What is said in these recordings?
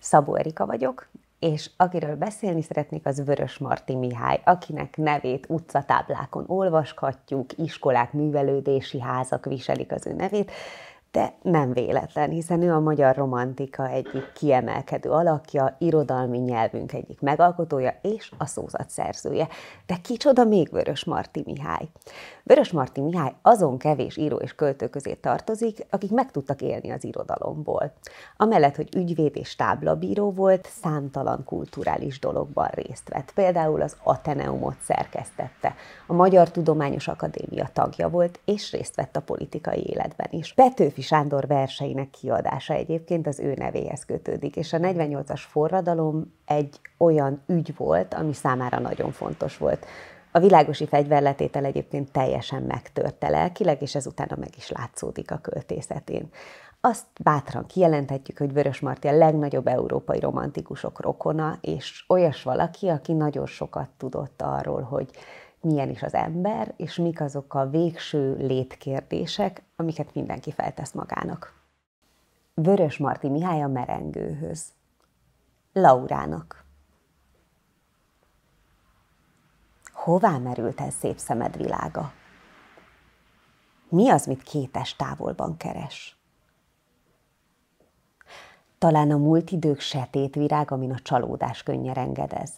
Szabó Erika vagyok, és akiről beszélni szeretnék, az Vörös Marti Mihály, akinek nevét utcatáblákon olvashatjuk, iskolák, művelődési házak viselik az ő nevét, de nem véletlen, hiszen ő a magyar romantika egyik kiemelkedő alakja, irodalmi nyelvünk egyik megalkotója és a szózat szerzője. De kicsoda még Vörös Marti Mihály? Vörös Marti Mihály azon kevés író és költő közé tartozik, akik meg tudtak élni az irodalomból. Amellett, hogy ügyvéd és táblabíró volt, számtalan kulturális dologban részt vett. Például az Ateneumot szerkesztette, a Magyar Tudományos Akadémia tagja volt, és részt vett a politikai életben is. Petőfi Petőfi Sándor verseinek kiadása egyébként az ő nevéhez kötődik, és a 48-as forradalom egy olyan ügy volt, ami számára nagyon fontos volt. A világosi fegyverletétel egyébként teljesen megtörte lelkileg, és ezután meg is látszódik a költészetén. Azt bátran kijelenthetjük, hogy Vörös Marti a legnagyobb európai romantikusok rokona, és olyas valaki, aki nagyon sokat tudott arról, hogy milyen is az ember, és mik azok a végső létkérdések, amiket mindenki feltesz magának. Vörös Marti Mihály a merengőhöz. Laurának. Hová merült el szép szemed világa? Mi az, mit kétes távolban keres? Talán a múlt idők setét virág, amin a csalódás könnyen engedez.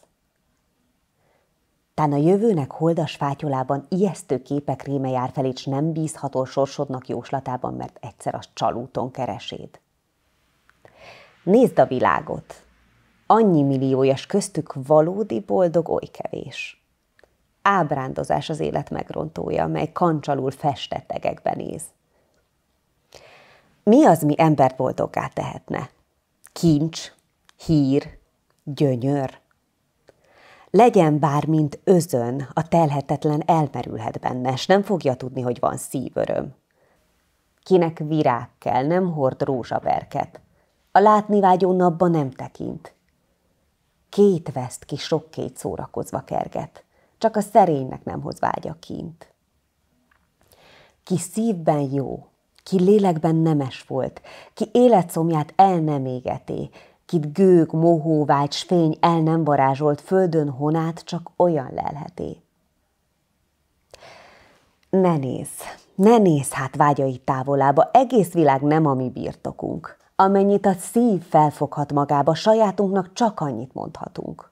Tán a jövőnek holdas fátyolában ijesztő képek réme jár fel, és nem bízható sorsodnak jóslatában, mert egyszer a csalúton keresed. Nézd a világot! Annyi milliójas köztük valódi boldog oly kevés. Ábrándozás az élet megrontója, mely kancsalul festett egekben néz. Mi az, mi embert boldoggá tehetne? Kincs, hír, gyönyör, legyen bár, mint özön, a telhetetlen elmerülhet benne, s nem fogja tudni, hogy van szívöröm. Kinek virág kell, nem hord rózsaverket. A látni vágyó napba nem tekint. Két veszt ki sok-két szórakozva kerget, csak a szerénynek nem hoz vágya kint. Ki szívben jó, ki lélekben nemes volt, ki életszomját el nem égeté, kit gők, mohó, vágy, fény el nem varázsolt földön honát, csak olyan lelheti. Ne nézz, ne nézz hát vágyai távolába, egész világ nem a mi birtokunk. Amennyit a szív felfoghat magába, sajátunknak csak annyit mondhatunk.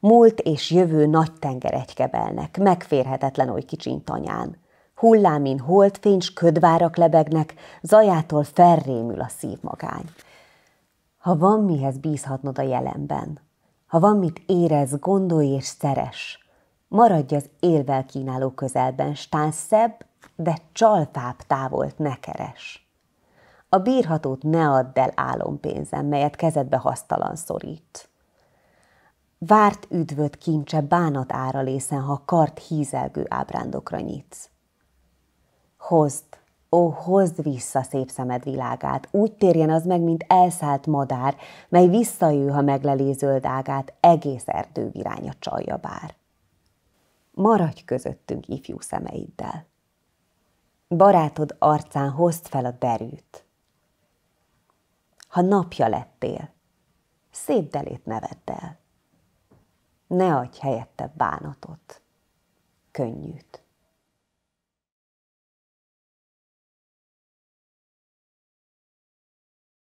Múlt és jövő nagy tenger egykebelnek, megférhetetlen oly kicsiny tanyán. Hullámin holdfény, ködvárak lebegnek, zajától felrémül a szív magány ha van mihez bízhatnod a jelenben, ha van mit érez, gondolj és szeres, maradj az élvel kínáló közelben, stán szebb, de csalfább távolt ne keres. A bírhatót ne add el álompénzen, melyet kezedbe hasztalan szorít. Várt üdvöt kincse bánat lészen, ha kart hízelgő ábrándokra nyitsz. Hozd, Ó, hozd vissza szép szemed világát, úgy térjen az meg, mint elszállt madár, mely visszajő, ha megleli zöld ágát, egész erdő viránya csalja bár. Maradj közöttünk ifjú szemeiddel. Barátod arcán hozd fel a derűt. Ha napja lettél, szép delét nevedd el. Ne adj helyette bánatot, könnyűt.